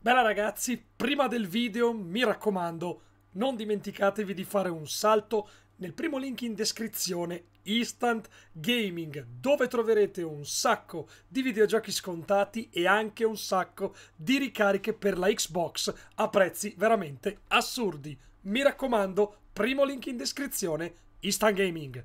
Bella ragazzi, prima del video mi raccomando non dimenticatevi di fare un salto nel primo link in descrizione Instant Gaming dove troverete un sacco di videogiochi scontati e anche un sacco di ricariche per la Xbox a prezzi veramente assurdi. Mi raccomando, primo link in descrizione Instant Gaming.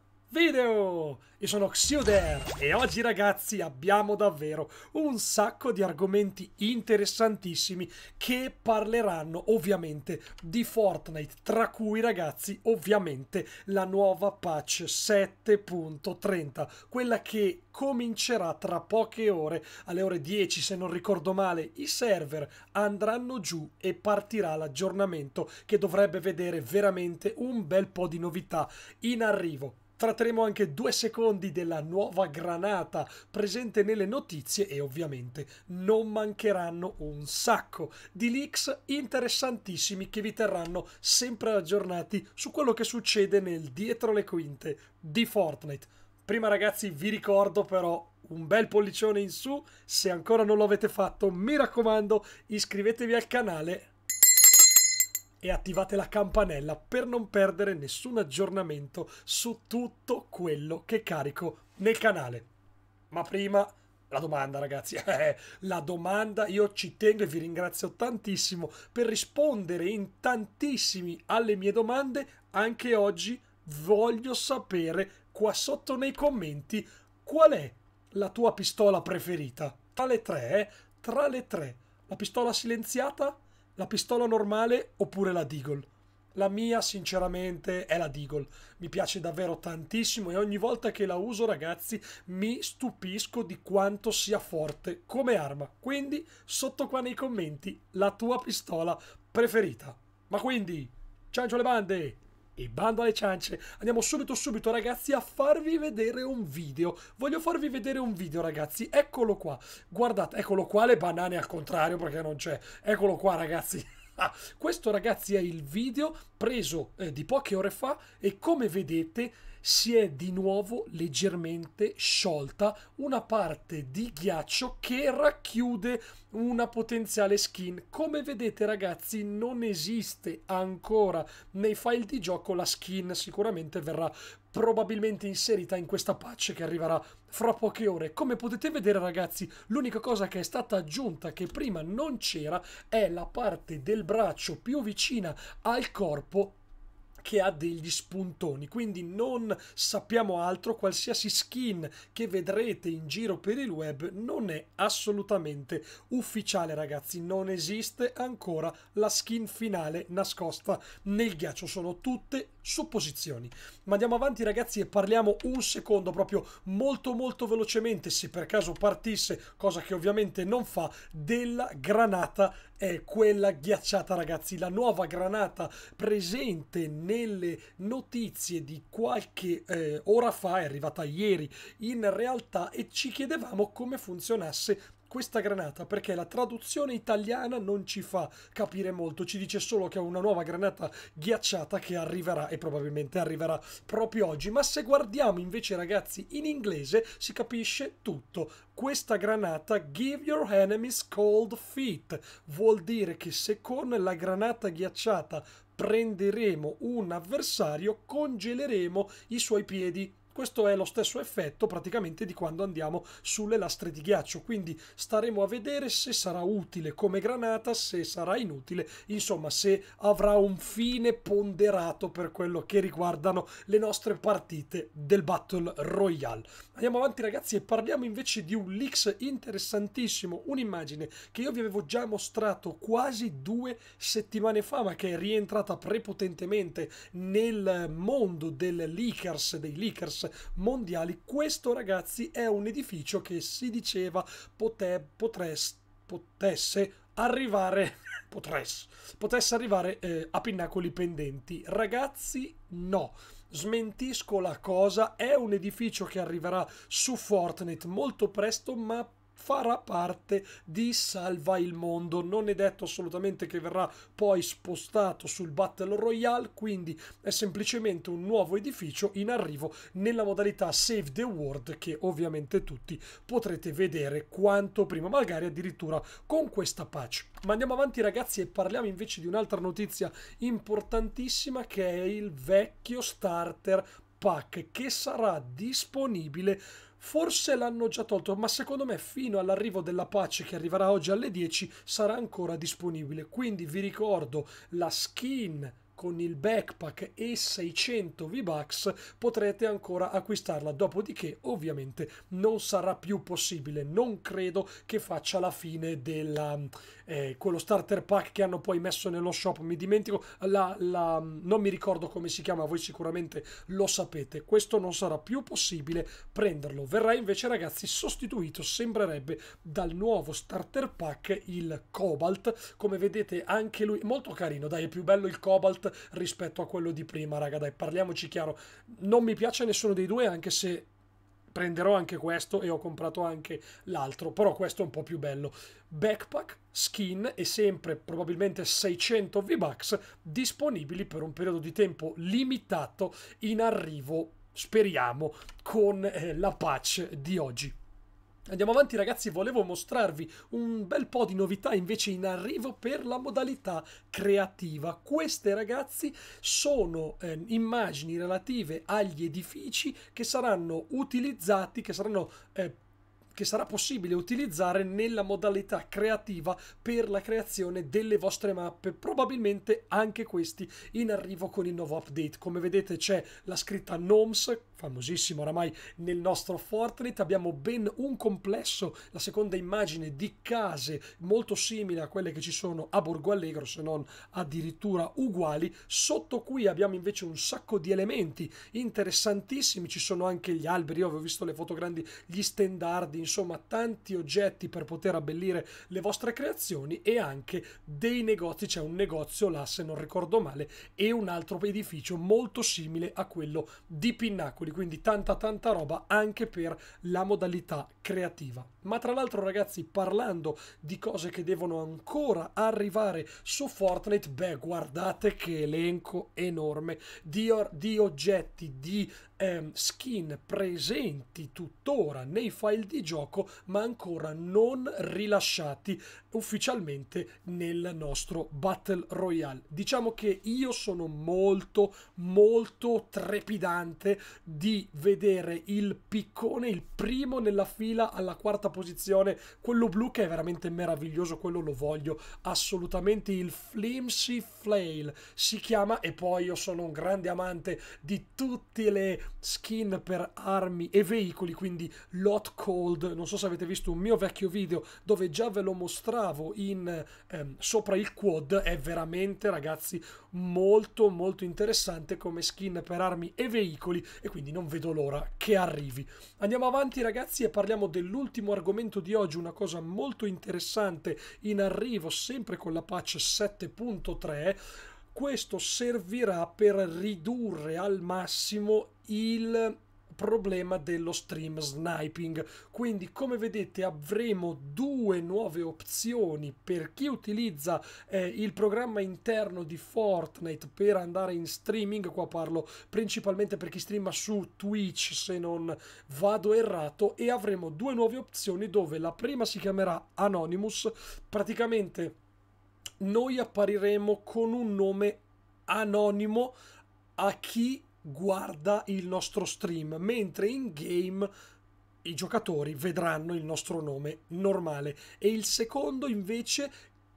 video! Io sono Xioder e oggi ragazzi abbiamo davvero un sacco di argomenti interessantissimi che parleranno ovviamente di Fortnite, tra cui ragazzi ovviamente la nuova patch 7.30, quella che comincerà tra poche ore, alle ore 10 se non ricordo male, i server andranno giù e partirà l'aggiornamento che dovrebbe vedere veramente un bel po' di novità in arrivo Tratteremo anche due secondi della nuova granata presente nelle notizie e ovviamente non mancheranno un sacco di leaks interessantissimi che vi terranno sempre aggiornati su quello che succede nel dietro le quinte di Fortnite. Prima ragazzi vi ricordo però un bel pollicione in su, se ancora non lo avete fatto mi raccomando iscrivetevi al canale e attivate la campanella per non perdere nessun aggiornamento su tutto quello che carico nel canale. Ma prima la domanda ragazzi, eh, la domanda io ci tengo e vi ringrazio tantissimo per rispondere in tantissimi alle mie domande anche oggi voglio sapere qua sotto nei commenti qual è la tua pistola preferita tra le tre eh? tra le tre la pistola silenziata la pistola normale oppure la Deagle. La mia, sinceramente, è la Deagle. Mi piace davvero tantissimo e ogni volta che la uso, ragazzi, mi stupisco di quanto sia forte come arma. Quindi, sotto qua nei commenti, la tua pistola preferita. Ma quindi, ciao le bande! E bando alle ciance, andiamo subito subito ragazzi a farvi vedere un video. Voglio farvi vedere un video ragazzi, eccolo qua. Guardate, eccolo qua, le banane al contrario perché non c'è. Eccolo qua ragazzi. Ah, questo ragazzi è il video preso eh, di poche ore fa e come vedete si è di nuovo leggermente sciolta una parte di ghiaccio che racchiude una potenziale skin. Come vedete ragazzi non esiste ancora nei file di gioco la skin, sicuramente verrà probabilmente inserita in questa patch che arriverà fra poche ore. Come potete vedere ragazzi, l'unica cosa che è stata aggiunta che prima non c'era è la parte del braccio più vicina al corpo che ha degli spuntoni, quindi non sappiamo altro, qualsiasi skin che vedrete in giro per il web non è assolutamente ufficiale ragazzi, non esiste ancora la skin finale nascosta nel ghiaccio, sono tutte supposizioni. Ma andiamo avanti ragazzi e parliamo un secondo proprio molto molto velocemente se per caso partisse, cosa che ovviamente non fa, della granata è quella ghiacciata ragazzi, la nuova granata presente nel nelle notizie di qualche eh, ora fa, è arrivata ieri in realtà, e ci chiedevamo come funzionasse questa granata perché la traduzione italiana non ci fa capire molto, ci dice solo che è una nuova granata ghiacciata che arriverà e probabilmente arriverà proprio oggi, ma se guardiamo invece ragazzi in inglese si capisce tutto. Questa granata Give Your Enemies Cold Feet vuol dire che se con la granata ghiacciata prenderemo un avversario, congeleremo i suoi piedi questo è lo stesso effetto praticamente di quando andiamo sulle lastre di ghiaccio, quindi staremo a vedere se sarà utile come granata, se sarà inutile, insomma se avrà un fine ponderato per quello che riguardano le nostre partite del Battle Royale. Andiamo avanti ragazzi e parliamo invece di un leaks interessantissimo, un'immagine che io vi avevo già mostrato quasi due settimane fa ma che è rientrata prepotentemente nel mondo del leakers, dei leakers Games mondiali. Questo, ragazzi, è un edificio che si diceva pote, potreste, potesse arrivare potresse, potesse arrivare eh, a pinnacoli pendenti. Ragazzi, no. Smentisco la cosa, è un edificio che arriverà su Fortnite molto presto, ma farà parte di Salva il Mondo. Non è detto assolutamente che verrà poi spostato sul Battle Royale, quindi è semplicemente un nuovo edificio in arrivo nella modalità Save the World che ovviamente tutti potrete vedere quanto prima, magari addirittura con questa patch. Ma andiamo avanti ragazzi e parliamo invece di un'altra notizia importantissima che è il vecchio starter pack che sarà disponibile Forse l'hanno già tolto, ma secondo me fino all'arrivo della patch che arriverà oggi alle 10 sarà ancora disponibile. Quindi vi ricordo la skin con il backpack e 600 V-Bucks potrete ancora acquistarla, dopodiché ovviamente non sarà più possibile, non credo che faccia la fine della eh, quello starter pack che hanno poi messo nello shop, mi dimentico la, la, non mi ricordo come si chiama, voi sicuramente lo sapete. Questo non sarà più possibile prenderlo. Verrà invece ragazzi sostituito sembrerebbe dal nuovo starter pack il Cobalt, come vedete anche lui molto carino, dai, è più bello il Cobalt rispetto a quello di prima, raga, dai, parliamoci chiaro. Non mi piace nessuno dei due, anche se prenderò anche questo e ho comprato anche l'altro, però questo è un po' più bello. Backpack, skin e sempre probabilmente 600 V-Bucks disponibili per un periodo di tempo limitato in arrivo, speriamo, con eh, la patch di oggi. Andiamo avanti ragazzi, volevo mostrarvi un bel po' di novità invece in arrivo per la modalità creativa. Queste ragazzi sono eh, immagini relative agli edifici che saranno utilizzati, che saranno... Eh, che sarà possibile utilizzare nella modalità creativa per la creazione delle vostre mappe, probabilmente anche questi in arrivo con il nuovo update. Come vedete c'è la scritta Gnomes famosissimo oramai nel nostro Fortnite, abbiamo ben un complesso, la seconda immagine di case molto simile a quelle che ci sono a Borgo Allegro, se non addirittura uguali. Sotto qui abbiamo invece un sacco di elementi interessantissimi, ci sono anche gli alberi, io avevo visto le foto grandi, gli stendardi, insomma tanti oggetti per poter abbellire le vostre creazioni e anche dei negozi, c'è un negozio là se non ricordo male e un altro edificio molto simile a quello di Pinnacoli quindi tanta tanta roba anche per la modalità creativa. Ma tra l'altro ragazzi, parlando di cose che devono ancora arrivare su Fortnite, beh guardate che elenco enorme di, or- di oggetti, di ehm, skin presenti tuttora nei file di gioco, ma ancora non rilasciati ufficialmente nel nostro Battle Royale. Diciamo che io sono molto, molto trepidante di vedere il piccone, il primo nella fila alla quarta posizione, quello blu che è veramente meraviglioso, quello lo voglio assolutamente, il Flimsy Flail si chiama e poi io sono un grande amante di tutte le skin per armi e veicoli, quindi Lot Cold, non so se avete visto un mio vecchio video dove già ve lo mostravo in, ehm, sopra il quad, è veramente ragazzi molto molto interessante come skin per armi e veicoli e quindi non vedo l'ora che arrivi. Andiamo avanti ragazzi e parliamo dell'ultimo argomento argomento di oggi una cosa molto interessante in arrivo sempre con la patch 7.3 questo servirà per ridurre al massimo il problema dello stream sniping. Quindi come vedete avremo due nuove opzioni per chi utilizza eh, il programma interno di Fortnite per andare in streaming, qua parlo principalmente per chi streama su Twitch se non vado errato e avremo due nuove opzioni dove la prima si chiamerà Anonymous, praticamente noi appariremo con un nome anonimo a chi guarda il nostro stream, mentre in game i giocatori vedranno il nostro nome normale e il secondo invece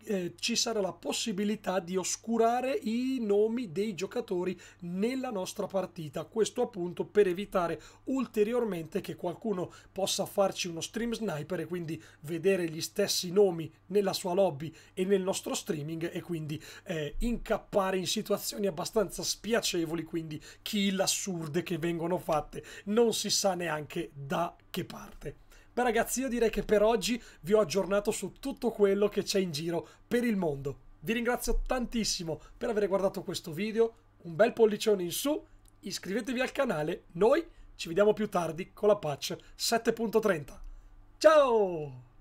eh, ci sarà la possibilità di oscurare i nomi dei giocatori nella nostra partita. Questo appunto per evitare ulteriormente che qualcuno possa farci uno stream sniper e quindi vedere gli stessi nomi nella sua lobby e nel nostro streaming e quindi eh, incappare in situazioni abbastanza spiacevoli, quindi kill assurde che vengono fatte non si sa neanche da che parte. Beh ragazzi io direi che per oggi vi ho aggiornato su tutto quello che c'è in giro per il mondo. Vi ringrazio tantissimo per aver guardato questo video, un bel pollicione in su, iscrivetevi al canale, noi ci vediamo più tardi con la patch 7.30. Ciao!